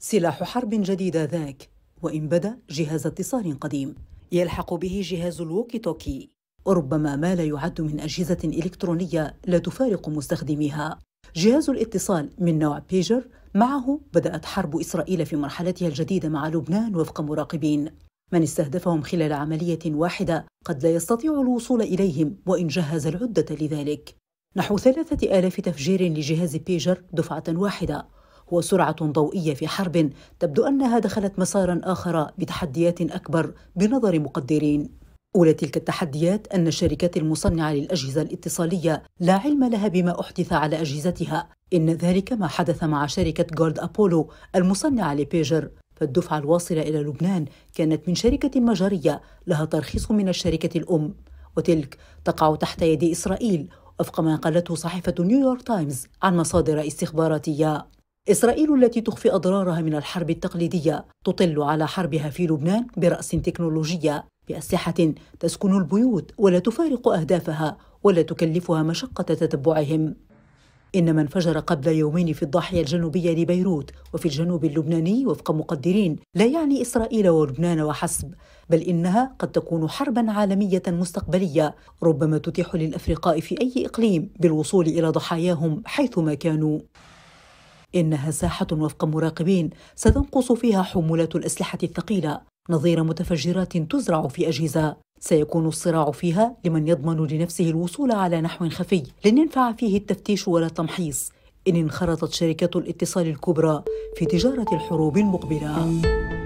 سلاح حرب جديدة ذاك وإن بدا جهاز اتصال قديم يلحق به جهاز الووكي توكي وربما ما لا يعد من أجهزة إلكترونية لا تفارق مستخدميها جهاز الاتصال من نوع بيجر معه بدأت حرب إسرائيل في مرحلتها الجديدة مع لبنان وفق مراقبين من استهدفهم خلال عملية واحدة قد لا يستطيع الوصول إليهم وإن جهز العدة لذلك نحو ثلاثة آلاف تفجير لجهاز بيجر دفعة واحدة هو سرعة ضوئية في حرب تبدو أنها دخلت مسارا آخر بتحديات أكبر بنظر مقدرين أولى تلك التحديات أن الشركات المصنعة للأجهزة الاتصالية لا علم لها بما أحدث على أجهزتها إن ذلك ما حدث مع شركة جولد أبولو المصنعة لبيجر فالدفعة الواصلة إلى لبنان كانت من شركة مجرية لها ترخيص من الشركة الأم وتلك تقع تحت يد إسرائيل وفق ما قالته صحيفة نيويورك تايمز عن مصادر استخباراتية إسرائيل التي تخفي أضرارها من الحرب التقليدية تطل على حربها في لبنان برأس تكنولوجية بأسلحة تسكن البيوت ولا تفارق أهدافها ولا تكلفها مشقة تتبعهم إن ما انفجر قبل يومين في الضاحية الجنوبية لبيروت وفي الجنوب اللبناني وفق مقدرين لا يعني إسرائيل ولبنان وحسب بل إنها قد تكون حربا عالمية مستقبلية ربما تتيح للأفرقاء في أي إقليم بالوصول إلى ضحاياهم حيثما كانوا إنها ساحة وفق مراقبين ستنقص فيها حمولة الأسلحة الثقيلة نظير متفجرات تزرع في أجهزة سيكون الصراع فيها لمن يضمن لنفسه الوصول على نحو خفي لن ينفع فيه التفتيش ولا التمحيص إن انخرطت شركة الاتصال الكبرى في تجارة الحروب المقبلة